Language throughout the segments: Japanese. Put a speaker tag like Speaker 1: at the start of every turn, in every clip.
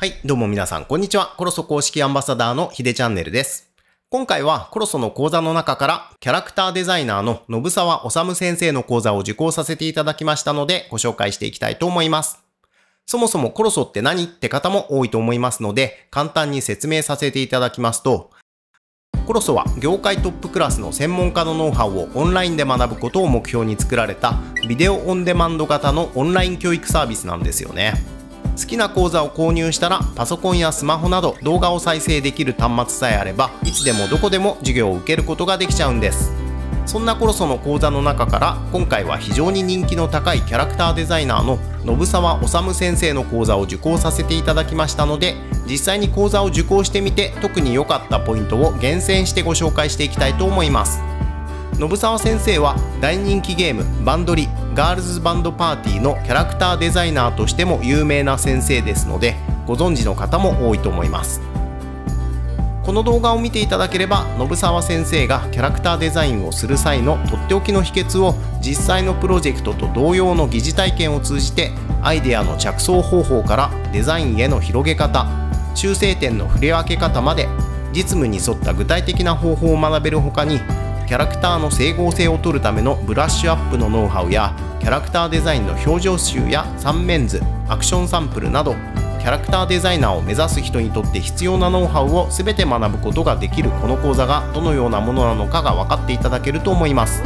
Speaker 1: はい、どうも皆さん、こんにちは。コロソ公式アンバサダーのヒデチャンネルです。今回はコロソの講座の中から、キャラクターデザイナーの信沢治先生の講座を受講させていただきましたので、ご紹介していきたいと思います。そもそもコロソって何って方も多いと思いますので、簡単に説明させていただきますと、コロソは業界トップクラスの専門家のノウハウをオンラインで学ぶことを目標に作られたビデオオンデマンド型のオンライン教育サービスなんですよね。好きな講座を購入したらパソコンやスマホなど動画を再生できる端末さえあればいつでもどこでも授業を受けることができちゃうんですそんなコロソの講座の中から今回は非常に人気の高いキャラクターデザイナーの信沢治先生の講座を受講させていただきましたので実際に講座を受講してみて特に良かったポイントを厳選してご紹介していきたいと思います信沢先生は大人気ゲーム「バンドリガールズバンドパーティー」のキャラクターデザイナーとしても有名な先生ですのでご存知の方も多いと思いますこの動画を見ていただければ信沢先生がキャラクターデザインをする際のとっておきの秘訣を実際のプロジェクトと同様の疑似体験を通じてアイデアの着想方法からデザインへの広げ方修正点の振り分け方まで実務に沿った具体的な方法を学べるほかにキャラクターの整合性を取るためのブラッシュアップのノウハウやキャラクターデザインの表情集や三面図アクションサンプルなどキャラクターデザイナーを目指す人にとって必要なノウハウを全て学ぶことができるこの講座がどのようなものなのかが分かっていただけると思います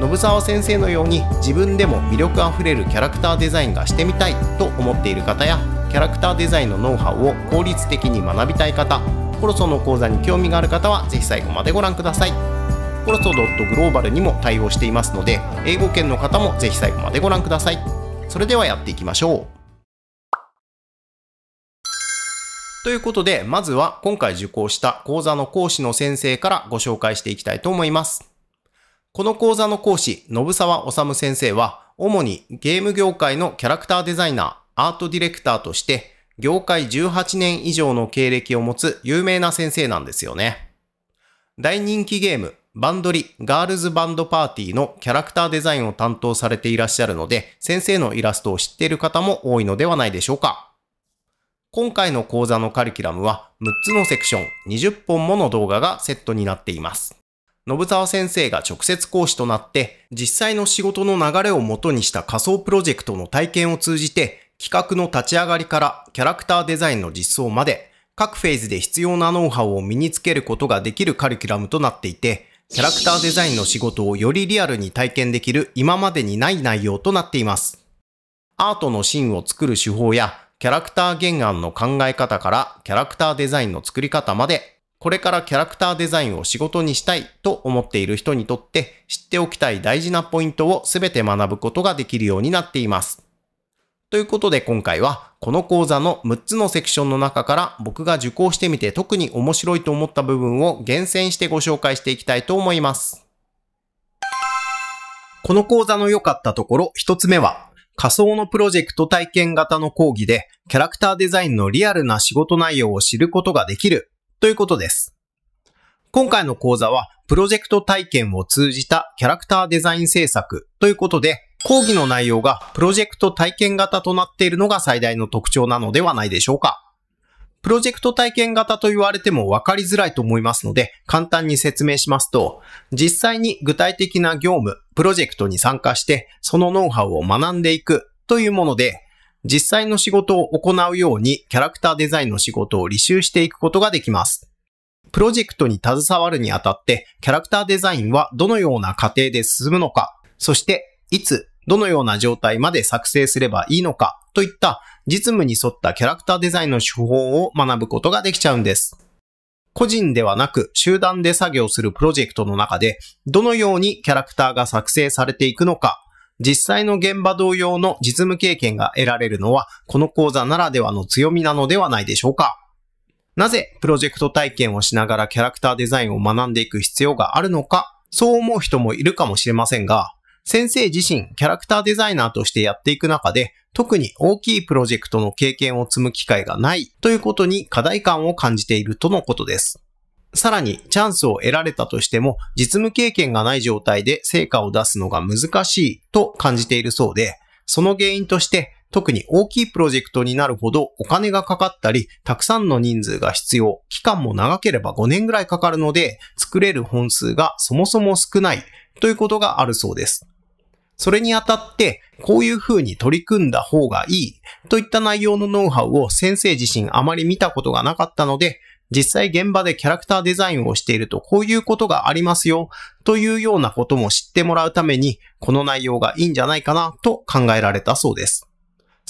Speaker 1: 信沢先生のように自分でも魅力あふれるキャラクターデザインがしてみたいと思っている方やキャラクターデザインのノウハウを効率的に学びたい方コロソの講座に興味がある方は是非最後までご覧ください。コロソドットグローバルにも対応していますので英語圏の方もぜひ最後までご覧くださいそれではやっていきましょうということで、まずは今回受講した講座の講師の先生からご紹介していきたいと思います。この講座の講師、信沢治先生は、主にゲーム業界のキャラクターデザイナー、アートディレクターとして、業界18年以上の経歴を持つ有名な先生なんですよね。大人気ゲーム、バンドリ、ガールズバンドパーティーのキャラクターデザインを担当されていらっしゃるので、先生のイラストを知っている方も多いのではないでしょうか。今回の講座のカリキュラムは6つのセクション、20本もの動画がセットになっています。信沢先生が直接講師となって、実際の仕事の流れを元にした仮想プロジェクトの体験を通じて、企画の立ち上がりからキャラクターデザインの実装まで、各フェーズで必要なノウハウを身につけることができるカリキュラムとなっていて、キャラクターデザインの仕事をよりリアルに体験できる今までにない内容となっています。アートのシーンを作る手法や、キャラクター原案の考え方からキャラクターデザインの作り方まで、これからキャラクターデザインを仕事にしたいと思っている人にとって知っておきたい大事なポイントを全て学ぶことができるようになっています。ということで今回はこの講座の6つのセクションの中から僕が受講してみて特に面白いと思った部分を厳選してご紹介していきたいと思います。この講座の良かったところ1つ目は仮想のプロジェクト体験型の講義でキャラクターデザインのリアルな仕事内容を知ることができるということです。今回の講座はプロジェクト体験を通じたキャラクターデザイン制作ということで講義の内容がプロジェクト体験型となっているのが最大の特徴なのではないでしょうか。プロジェクト体験型と言われても分かりづらいと思いますので、簡単に説明しますと、実際に具体的な業務、プロジェクトに参加して、そのノウハウを学んでいくというもので、実際の仕事を行うようにキャラクターデザインの仕事を履修していくことができます。プロジェクトに携わるにあたって、キャラクターデザインはどのような過程で進むのか、そしていつどのような状態まで作成すればいいのかといった実務に沿ったキャラクターデザインの手法を学ぶことができちゃうんです。個人ではなく集団で作業するプロジェクトの中でどのようにキャラクターが作成されていくのか、実際の現場同様の実務経験が得られるのはこの講座ならではの強みなのではないでしょうか。なぜプロジェクト体験をしながらキャラクターデザインを学んでいく必要があるのか、そう思う人もいるかもしれませんが、先生自身キャラクターデザイナーとしてやっていく中で、特に大きいプロジェクトの経験を積む機会がないということに課題感を感じているとのことです。さらにチャンスを得られたとしても実務経験がない状態で成果を出すのが難しいと感じているそうで、その原因として特に大きいプロジェクトになるほどお金がかかったり、たくさんの人数が必要、期間も長ければ5年ぐらいかかるので、作れる本数がそもそも少ないということがあるそうです。それにあたって、こういう風に取り組んだ方がいいといった内容のノウハウを先生自身あまり見たことがなかったので、実際現場でキャラクターデザインをしているとこういうことがありますよというようなことも知ってもらうために、この内容がいいんじゃないかなと考えられたそうです。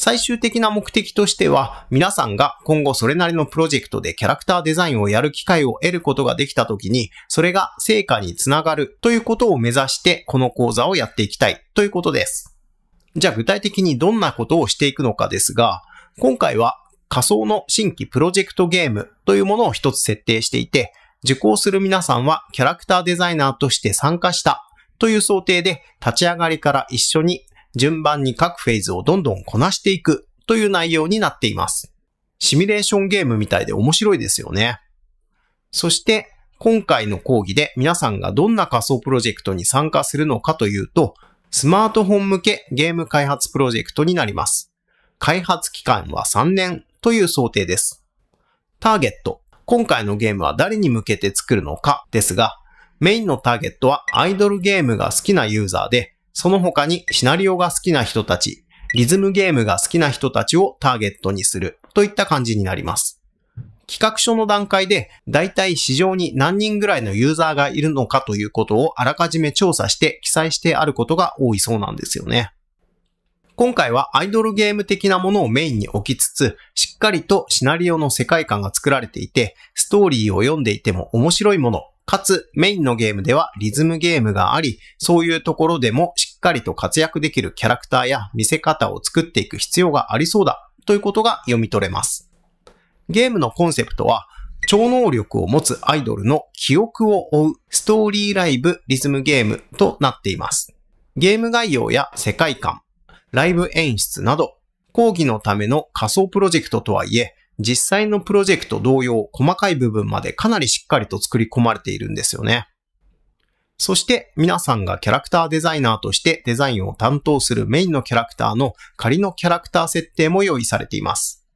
Speaker 1: 最終的な目的としては、皆さんが今後それなりのプロジェクトでキャラクターデザインをやる機会を得ることができた時に、それが成果につながるということを目指して、この講座をやっていきたいということです。じゃあ具体的にどんなことをしていくのかですが、今回は仮想の新規プロジェクトゲームというものを一つ設定していて、受講する皆さんはキャラクターデザイナーとして参加したという想定で立ち上がりから一緒に順番に各フェーズをどんどんこなしていくという内容になっています。シミュレーションゲームみたいで面白いですよね。そして今回の講義で皆さんがどんな仮想プロジェクトに参加するのかというと、スマートフォン向けゲーム開発プロジェクトになります。開発期間は3年という想定です。ターゲット。今回のゲームは誰に向けて作るのかですが、メインのターゲットはアイドルゲームが好きなユーザーで、その他にシナリオが好きな人たち、リズムゲームが好きな人たちをターゲットにするといった感じになります。企画書の段階でだいたい市場に何人ぐらいのユーザーがいるのかということをあらかじめ調査して記載してあることが多いそうなんですよね。今回はアイドルゲーム的なものをメインに置きつつ、しっかりとシナリオの世界観が作られていて、ストーリーを読んでいても面白いものかつメインのゲームではリズムゲームがあり、そういうところでもしっかりと活躍できるキャラクターや見せ方を作っていく必要がありそうだということが読み取れます。ゲームのコンセプトは、超能力を持つアイドルの記憶を追うストーリーライブリズムゲームとなっています。ゲーム概要や世界観、ライブ演出など、講義のための仮想プロジェクトとはいえ、実際のプロジェクト同様、細かい部分までかなりしっかりと作り込まれているんですよね。そして皆さんがキャラクターデザイナーとしてデザインを担当するメインのキャラクターの仮のキャラクター設定も用意されています。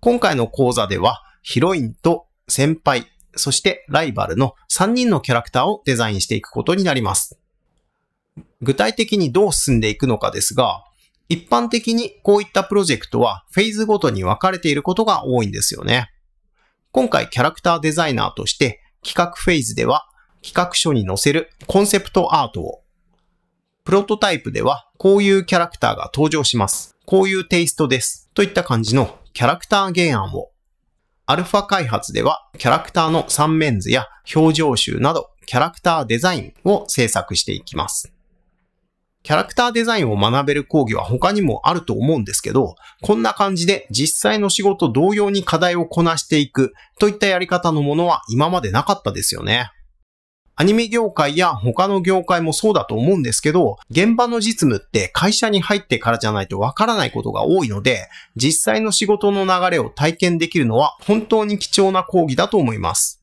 Speaker 1: 今回の講座ではヒロインと先輩、そしてライバルの3人のキャラクターをデザインしていくことになります。具体的にどう進んでいくのかですが、一般的にこういったプロジェクトはフェーズごとに分かれていることが多いんですよね。今回キャラクターデザイナーとして企画フェーズでは企画書に載せるコンセプトアートを、プロトタイプではこういうキャラクターが登場します。こういうテイストです。といった感じのキャラクター原案を、アルファ開発ではキャラクターの三面図や表情集などキャラクターデザインを制作していきます。キャラクターデザインを学べる講義は他にもあると思うんですけど、こんな感じで実際の仕事同様に課題をこなしていくといったやり方のものは今までなかったですよね。アニメ業界や他の業界もそうだと思うんですけど、現場の実務って会社に入ってからじゃないとわからないことが多いので、実際の仕事の流れを体験できるのは本当に貴重な講義だと思います。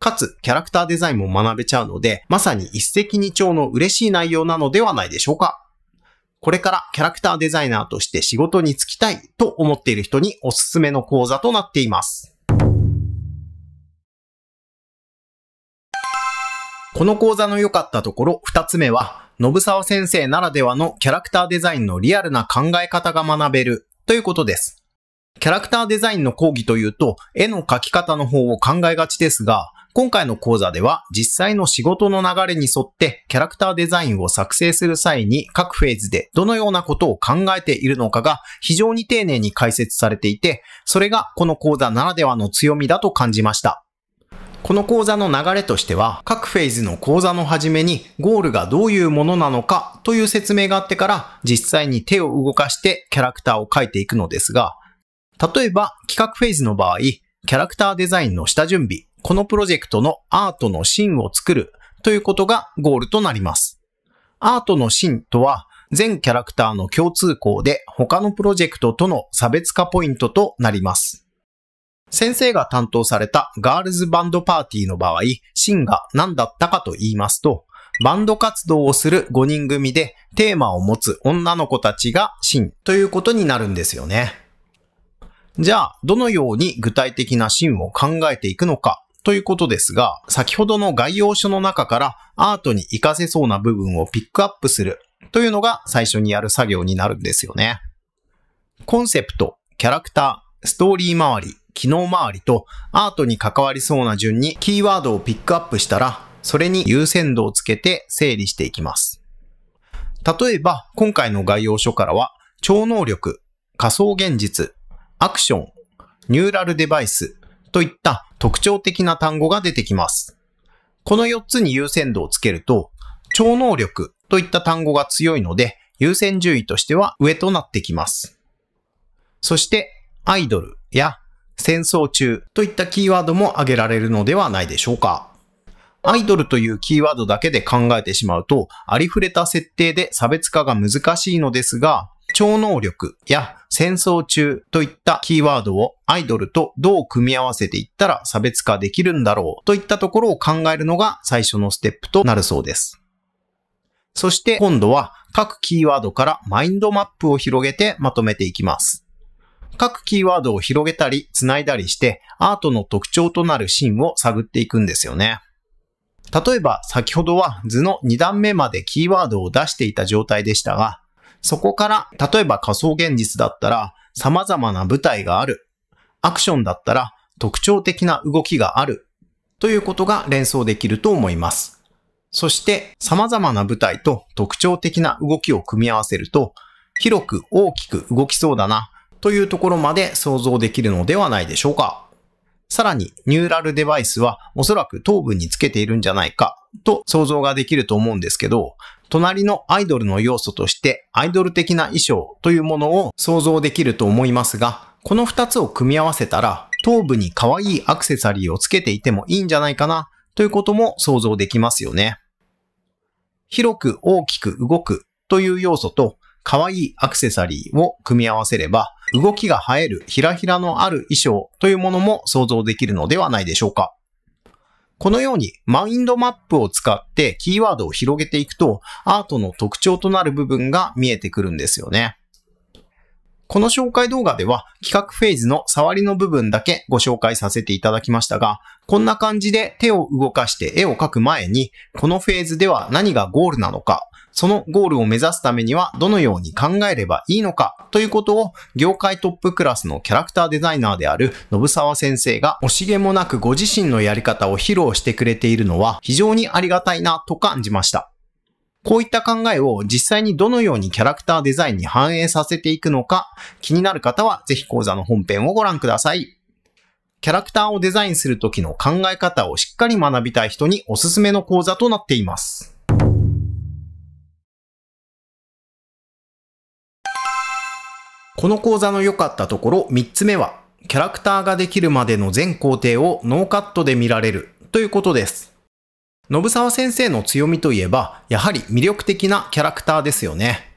Speaker 1: かつキャラクターデザインも学べちゃうので、まさに一石二鳥の嬉しい内容なのではないでしょうか。これからキャラクターデザイナーとして仕事に就きたいと思っている人におすすめの講座となっています。この講座の良かったところ、二つ目は、信沢先生ならではのキャラクターデザインのリアルな考え方が学べるということです。キャラクターデザインの講義というと、絵の描き方の方を考えがちですが、今回の講座では実際の仕事の流れに沿ってキャラクターデザインを作成する際に各フェーズでどのようなことを考えているのかが非常に丁寧に解説されていて、それがこの講座ならではの強みだと感じました。この講座の流れとしては、各フェーズの講座の始めにゴールがどういうものなのかという説明があってから実際に手を動かしてキャラクターを描いていくのですが、例えば企画フェーズの場合、キャラクターデザインの下準備、このプロジェクトのアートの芯を作るということがゴールとなります。アートの芯とは、全キャラクターの共通項で他のプロジェクトとの差別化ポイントとなります。先生が担当されたガールズバンドパーティーの場合、芯が何だったかと言いますと、バンド活動をする5人組でテーマを持つ女の子たちが芯ということになるんですよね。じゃあ、どのように具体的な芯を考えていくのかということですが、先ほどの概要書の中からアートに活かせそうな部分をピックアップするというのが最初にやる作業になるんですよね。コンセプト、キャラクター、ストーリー周り、機能周りとアートに関わりそうな順にキーワードをピックアップしたら、それに優先度をつけて整理していきます。例えば、今回の概要書からは、超能力、仮想現実、アクション、ニューラルデバイス、といった特徴的な単語が出てきます。この4つに優先度をつけると、超能力といった単語が強いので、優先順位としては上となってきます。そして、アイドルや戦争中といったキーワードも挙げられるのではないでしょうか。アイドルというキーワードだけで考えてしまうと、ありふれた設定で差別化が難しいのですが、超能力や戦争中といったキーワードをアイドルとどう組み合わせていったら差別化できるんだろうといったところを考えるのが最初のステップとなるそうです。そして今度は各キーワードからマインドマップを広げてまとめていきます。各キーワードを広げたり繋いだりしてアートの特徴となるシーンを探っていくんですよね。例えば先ほどは図の2段目までキーワードを出していた状態でしたが、そこから、例えば仮想現実だったら様々な舞台がある。アクションだったら特徴的な動きがある。ということが連想できると思います。そして様々な舞台と特徴的な動きを組み合わせると、広く大きく動きそうだなというところまで想像できるのではないでしょうか。さらに、ニューラルデバイスはおそらく頭部につけているんじゃないかと想像ができると思うんですけど、隣のアイドルの要素としてアイドル的な衣装というものを想像できると思いますが、この2つを組み合わせたら、頭部に可愛いアクセサリーをつけていてもいいんじゃないかなということも想像できますよね。広く大きく動くという要素と可愛いアクセサリーを組み合わせれば動きが映えるひらひらのある衣装というものも想像できるのではないでしょうか。このようにマインドマップを使ってキーワードを広げていくとアートの特徴となる部分が見えてくるんですよね。この紹介動画では企画フェーズの触りの部分だけご紹介させていただきましたが、こんな感じで手を動かして絵を描く前に、このフェーズでは何がゴールなのかそのゴールを目指すためにはどのように考えればいいのかということを業界トップクラスのキャラクターデザイナーである信沢先生が惜しげもなくご自身のやり方を披露してくれているのは非常にありがたいなと感じました。こういった考えを実際にどのようにキャラクターデザインに反映させていくのか気になる方はぜひ講座の本編をご覧ください。キャラクターをデザインする時の考え方をしっかり学びたい人におすすめの講座となっています。この講座の良かったところ3つ目は、キャラクターができるまでの全工程をノーカットで見られるということです。信沢先生の強みといえば、やはり魅力的なキャラクターですよね。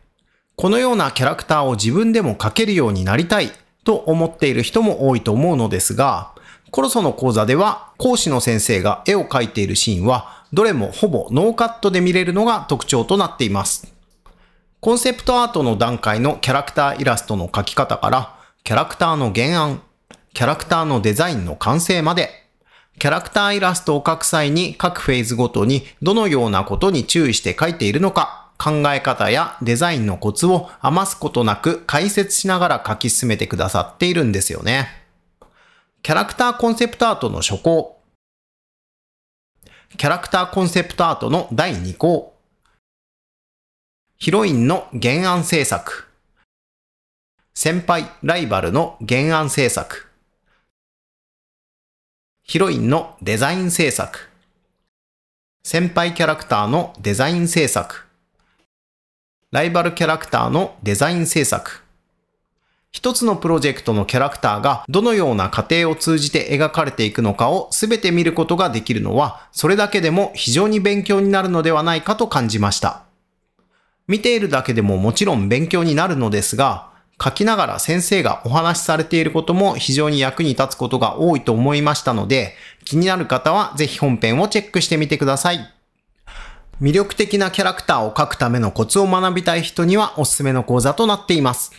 Speaker 1: このようなキャラクターを自分でも描けるようになりたいと思っている人も多いと思うのですが、コロソの講座では講師の先生が絵を描いているシーンは、どれもほぼノーカットで見れるのが特徴となっています。コンセプトアートの段階のキャラクターイラストの描き方から、キャラクターの原案、キャラクターのデザインの完成まで、キャラクターイラストを描く際に各フェーズごとにどのようなことに注意して描いているのか、考え方やデザインのコツを余すことなく解説しながら書き進めてくださっているんですよね。キャラクターコンセプトアートの初行。キャラクターコンセプトアートの第2項。ヒロインの原案制作。先輩、ライバルの原案制作。ヒロインのデザイン制作。先輩キャラクターのデザイン制作。ライバルキャラクターのデザイン制作。一つのプロジェクトのキャラクターがどのような過程を通じて描かれていくのかを全て見ることができるのは、それだけでも非常に勉強になるのではないかと感じました。見ているだけでももちろん勉強になるのですが、書きながら先生がお話しされていることも非常に役に立つことが多いと思いましたので、気になる方はぜひ本編をチェックしてみてください。魅力的なキャラクターを描くためのコツを学びたい人にはおすすめの講座となっています。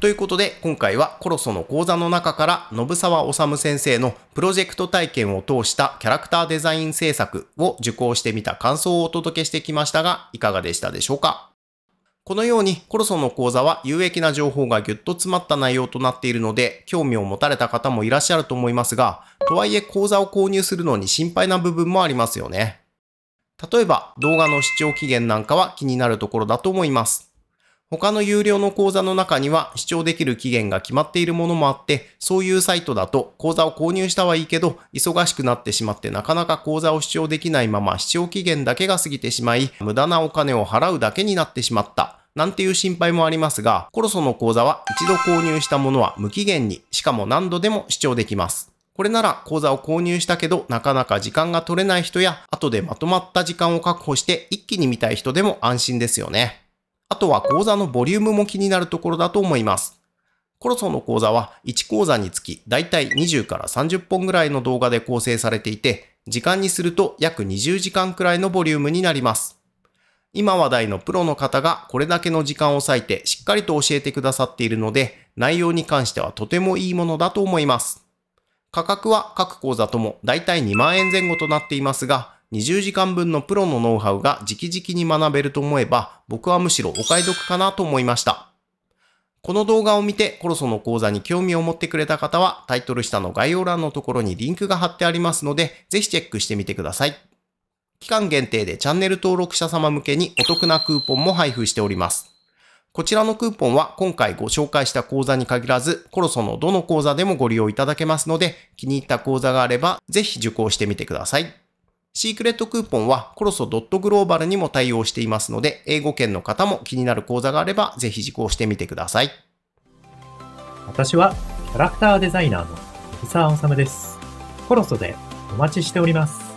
Speaker 1: ということで、今回はコロソの講座の中から、信沢治先生のプロジェクト体験を通したキャラクターデザイン制作を受講してみた感想をお届けしてきましたが、いかがでしたでしょうかこのようにコロソの講座は有益な情報がぎゅっと詰まった内容となっているので、興味を持たれた方もいらっしゃると思いますが、とはいえ講座を購入するのに心配な部分もありますよね。例えば動画の視聴期限なんかは気になるところだと思います。他の有料の講座の中には視聴できる期限が決まっているものもあって、そういうサイトだと講座を購入したはいいけど、忙しくなってしまってなかなか講座を視聴できないまま視聴期限だけが過ぎてしまい、無駄なお金を払うだけになってしまった。なんていう心配もありますが、コロソの講座は一度購入したものは無期限に、しかも何度でも視聴できます。これなら講座を購入したけどなかなか時間が取れない人や後でまとまった時間を確保して一気に見たい人でも安心ですよね。あとは講座のボリュームも気になるところだと思います。コロソの講座は1講座につきだいたい20から30本ぐらいの動画で構成されていて、時間にすると約20時間くらいのボリュームになります。今話題のプロの方がこれだけの時間を割いてしっかりと教えてくださっているので、内容に関してはとてもいいものだと思います。価格は各講座ともだいたい2万円前後となっていますが、20時間分のプロのノウハウが直々に学べると思えば、僕はむしろお買い得かなと思いました。この動画を見てコロソの講座に興味を持ってくれた方は、タイトル下の概要欄のところにリンクが貼ってありますので、ぜひチェックしてみてください。期間限定でチャンネル登録者様向けにお得なクーポンも配布しております。こちらのクーポンは今回ご紹介した講座に限らず、コロソのどの講座でもご利用いただけますので、気に入った講座があれば、ぜひ受講してみてください。シークレットクーポンはコロソドットグローバルにも対応していますので、英語圏の方も気になる講座があれば、ぜひ受講してみてください。私は、キャラクターデザイナーの伊沢治です。コロソでお待ちしております。